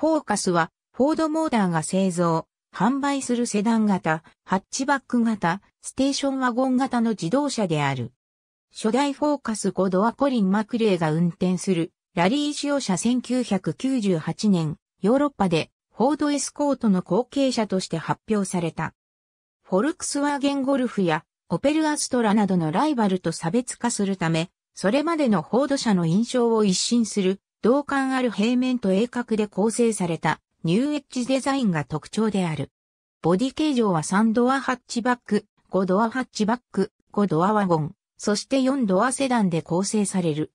フォーカスは、フォードモーターが製造、販売するセダン型、ハッチバック型、ステーションワゴン型の自動車である。初代フォーカス5ドアコリン・マクレーが運転する、ラリー使用車1998年、ヨーロッパで、フォードエスコートの後継者として発表された。フォルクスワーゲンゴルフや、オペルアストラなどのライバルと差別化するため、それまでのフォード車の印象を一新する同感ある平面と鋭角で構成されたニューエッジデザインが特徴である。ボディ形状は3ドアハッチバック、5ドアハッチバック、5ドアワゴン、そして4ドアセダンで構成される。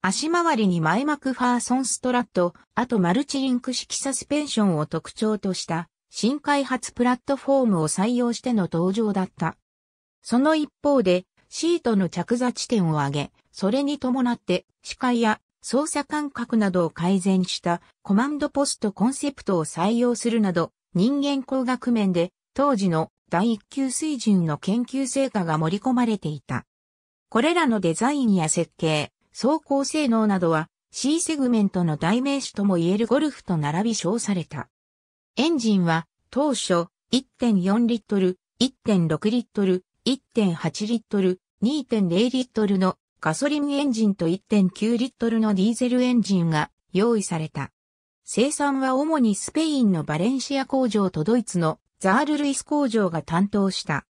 足回りに前幕ファーソンストラット、あとマルチリンク式サスペンションを特徴とした新開発プラットフォームを採用しての登場だった。その一方でシートの着座地点を上げ、それに伴って視界や操作感覚などを改善したコマンドポストコンセプトを採用するなど、人間工学面で当時の第一級水準の研究成果が盛り込まれていた。これらのデザインや設計、走行性能などは C セグメントの代名詞とも言えるゴルフと並び称された。エンジンは当初1.4リットル、1.6リットル、1.8リットル、2.0リットルのガソリンエンジンと1.9リットルのディーゼルエンジンが用意された。生産は主にスペインのバレンシア工場とドイツのザールルイス工場が担当した。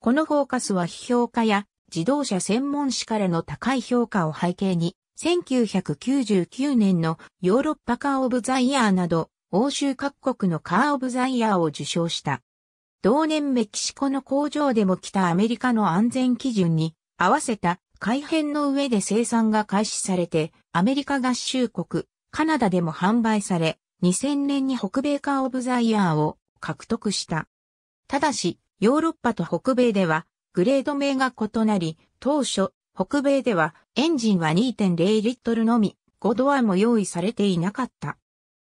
このフォーカスは批評家や自動車専門誌からの高い評価を背景に、1999年のヨーロッパカーオブザイヤーなど、欧州各国のカーオブザイヤーを受賞した。同年メキシコの工場でも北アメリカの安全基準に合わせた改変の上で生産が開始されて、アメリカ合衆国、カナダでも販売され、2000年に北米カーオブザイヤーを獲得した。ただし、ヨーロッパと北米では、グレード名が異なり、当初、北米ではエンジンは2.0リットルのみ、5ドアも用意されていなかった。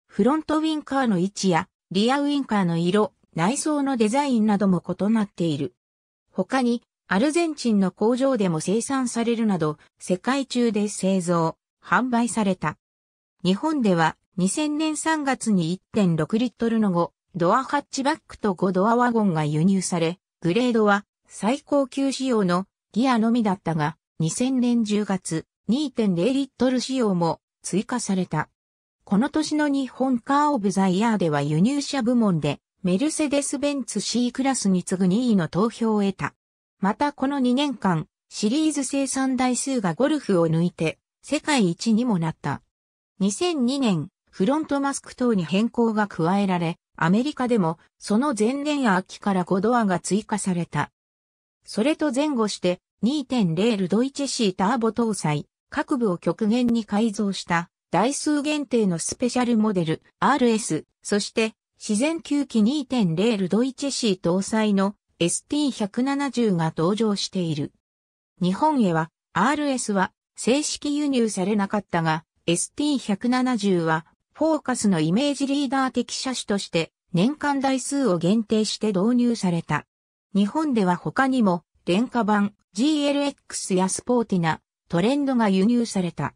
フロントウィンカーの位置や、リアウィンカーの色、内装のデザインなども異なっている。他に、アルゼンチンの工場でも生産されるなど、世界中で製造、販売された。日本では2000年3月に1.6リットルの5ドアハッチバックと5ドアワゴンが輸入され、グレードは最高級仕様のギアのみだったが、2000年10月2.0リットル仕様も追加された。この年の日本カーオブザイヤーでは輸入車部門でメルセデス・ベンツ C クラスに次ぐ2位の投票を得た。またこの2年間、シリーズ生産台数がゴルフを抜いて、世界一にもなった。2002年、フロントマスク等に変更が加えられ、アメリカでも、その前年秋から5ドアが追加された。それと前後して、2.0ルドイチシーターボ搭載、各部を極限に改造した、台数限定のスペシャルモデル、RS、そして、自然吸気2.0ルドイチシー搭載の、ST170 が登場している。日本へは RS は正式輸入されなかったが ST170 はフォーカスのイメージリーダー的車種として年間台数を限定して導入された。日本では他にも廉価版 GLX やスポーティナ、トレンドが輸入された。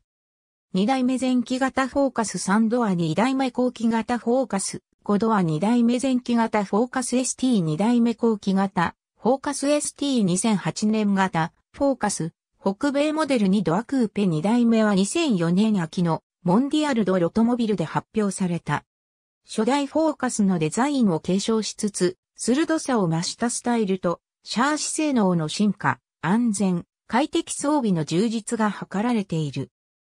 2代目前期型フォーカス3ドア2代目後期型フォーカス5ドア2代目前期型フォーカス ST2 代目後期型、フォーカス ST2008 年型、フォーカス、北米モデル2ドアクーペ2代目は2004年秋のモンディアルドロトモビルで発表された。初代フォーカスのデザインを継承しつつ、鋭さを増したスタイルと、シャーシ性能の進化、安全、快適装備の充実が図られている。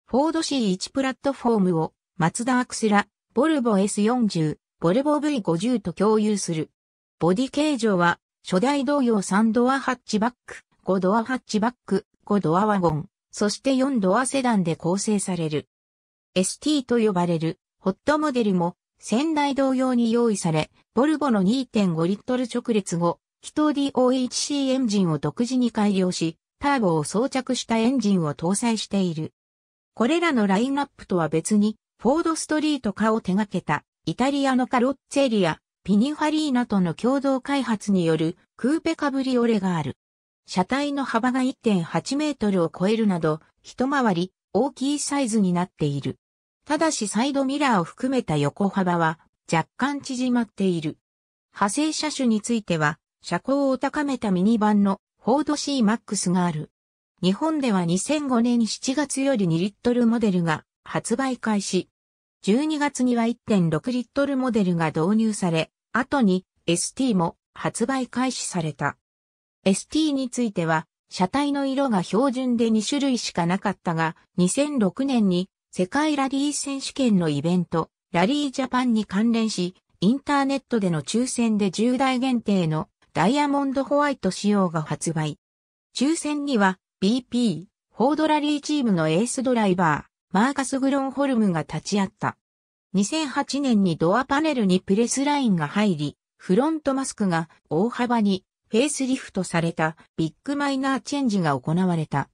フォード C1 プラットフォームを、マツダアクセラ、ボルボ S40、ボルボ V50 と共有する。ボディ形状は、初代同様3ドアハッチバック、5ドアハッチバック、5ドアワゴン、そして4ドアセダンで構成される。ST と呼ばれる、ホットモデルも、先代同様に用意され、ボルボの2.5リットル直列後、気筒 DOHC エンジンを独自に改良し、ターボを装着したエンジンを搭載している。これらのラインナップとは別に、フォードストリート化を手掛けたイタリアのカロッツェリア、ピニファリーナとの共同開発によるクーペカブリオレがある。車体の幅が1.8メートルを超えるなど、一回り大きいサイズになっている。ただしサイドミラーを含めた横幅は若干縮まっている。派生車種については、車高を高めたミニバンのフォード c ックスがある。日本では2005年7月より2リットルモデルが発売開始。12月には1.6リットルモデルが導入され、後に ST も発売開始された。ST については、車体の色が標準で2種類しかなかったが、2006年に世界ラリー選手権のイベント、ラリージャパンに関連し、インターネットでの抽選で10台限定のダイヤモンドホワイト仕様が発売。抽選には BP、フォードラリーチームのエースドライバー、マーカス・グロンホルムが立ち会った。2008年にドアパネルにプレスラインが入り、フロントマスクが大幅にフェイスリフトされたビッグマイナーチェンジが行われた。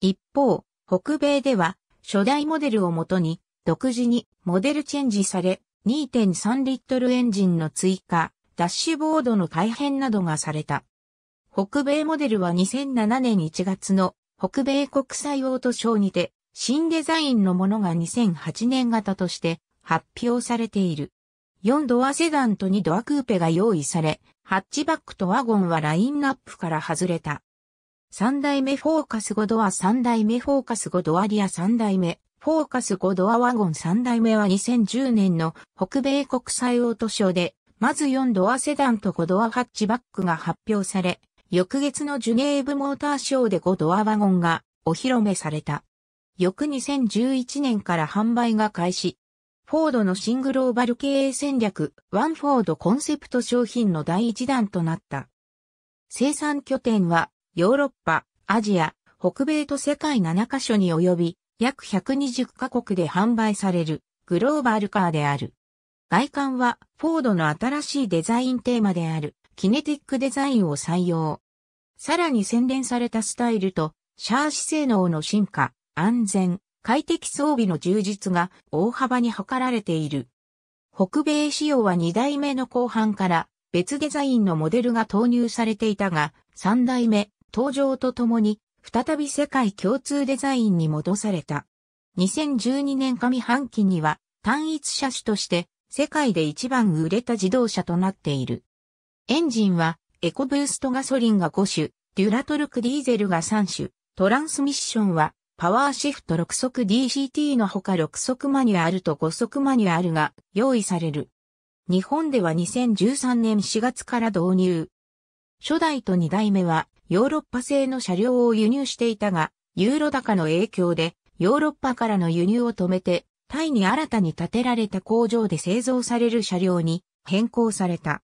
一方、北米では初代モデルをもとに独自にモデルチェンジされ2.3リットルエンジンの追加、ダッシュボードの改変などがされた。北米モデルは2007年1月の北米国際オートショーにて新デザインのものが2008年型として発表されている。4ドアセダンと2ドアクーペが用意され、ハッチバックとワゴンはラインナップから外れた。3代目フォーカス5ドア3代目フォーカス5ドアリア3代目フォーカス5ドアワゴン3代目は2010年の北米国際オートショーで、まず4ドアセダンと5ドアハッチバックが発表され、翌月のジュネーブモーターショーで5ドアワゴンがお披露目された。翌2011年から販売が開始。フォードの新グローバル経営戦略、ワンフォードコンセプト商品の第一弾となった。生産拠点は、ヨーロッパ、アジア、北米と世界7カ所に及び、約120カ国で販売される、グローバルカーである。外観は、フォードの新しいデザインテーマである、キネティックデザインを採用。さらに洗練されたスタイルと、シャーシ性能の進化、安全、快適装備の充実が大幅に図られている。北米仕様は2代目の後半から別デザインのモデルが投入されていたが、3代目登場とともに再び世界共通デザインに戻された。2012年上半期には単一車種として世界で一番売れた自動車となっている。エンジンはエコブーストガソリンが5種、デュラトルクディーゼルが3種、トランスミッションはパワーシフト6速 DCT のほか6速マニュアルと5速マニュアルが用意される。日本では2013年4月から導入。初代と2代目はヨーロッパ製の車両を輸入していたが、ユーロ高の影響でヨーロッパからの輸入を止めて、タイに新たに建てられた工場で製造される車両に変更された。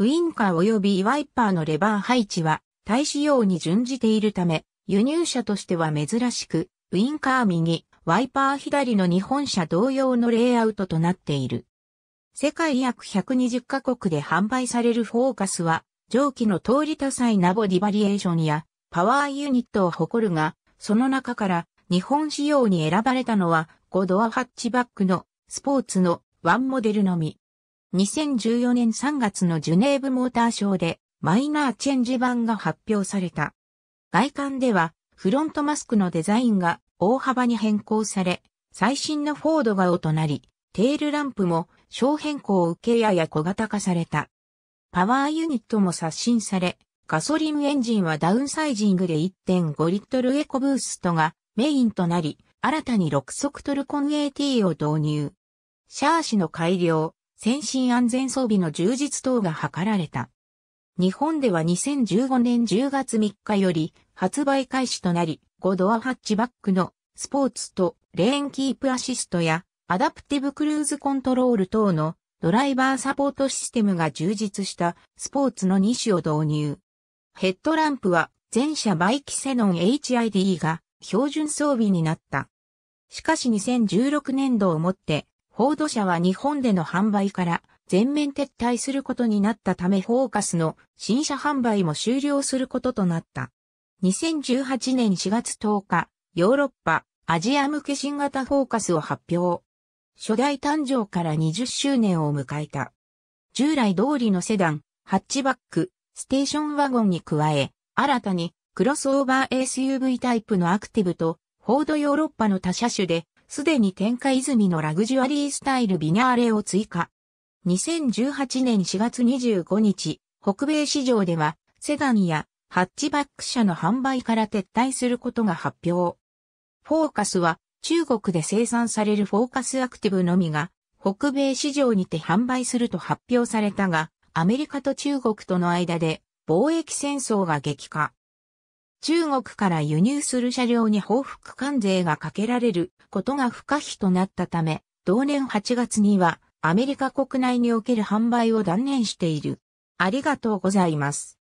ウインカー及びワイパーのレバー配置は、対仕様に準じているため、輸入車としては珍しく、ウィンカー右、ワイパー左の日本車同様のレイアウトとなっている。世界約120カ国で販売されるフォーカスは、蒸気の通り多彩なボディバリエーションやパワーユニットを誇るが、その中から日本仕様に選ばれたのは5ドアハッチバックのスポーツのワンモデルのみ。2014年3月のジュネーブモーターショーでマイナーチェンジ版が発表された。外観ではフロントマスクのデザインが大幅に変更され、最新のフォード顔となり、テールランプも小変更を受けやや小型化された。パワーユニットも刷新され、ガソリンエンジンはダウンサイジングで1.5リットルエコブーストがメインとなり、新たに6速トルコン AT を導入。シャーシの改良、先進安全装備の充実等が図られた。日本では2015年10月3日より発売開始となり、5ドアハッチバックのスポーツとレーンキープアシストやアダプティブクルーズコントロール等のドライバーサポートシステムが充実したスポーツの2種を導入。ヘッドランプは全車バイキセノン HID が標準装備になった。しかし2016年度をもって、フォード社は日本での販売から全面撤退することになったためフォーカスの新車販売も終了することとなった。2018年4月10日、ヨーロッパ、アジア向け新型フォーカスを発表。初代誕生から20周年を迎えた。従来通りのセダン、ハッチバック、ステーションワゴンに加え、新たにクロスオーバー SUV タイプのアクティブと、フォードヨーロッパの他車種で、すでに展開済みのラグジュアリースタイルビニャーレを追加。2018年4月25日、北米市場では、セダンやハッチバック車の販売から撤退することが発表。フォーカスは、中国で生産されるフォーカスアクティブのみが、北米市場にて販売すると発表されたが、アメリカと中国との間で貿易戦争が激化。中国から輸入する車両に報復関税がかけられることが不可避となったため、同年8月にはアメリカ国内における販売を断念している。ありがとうございます。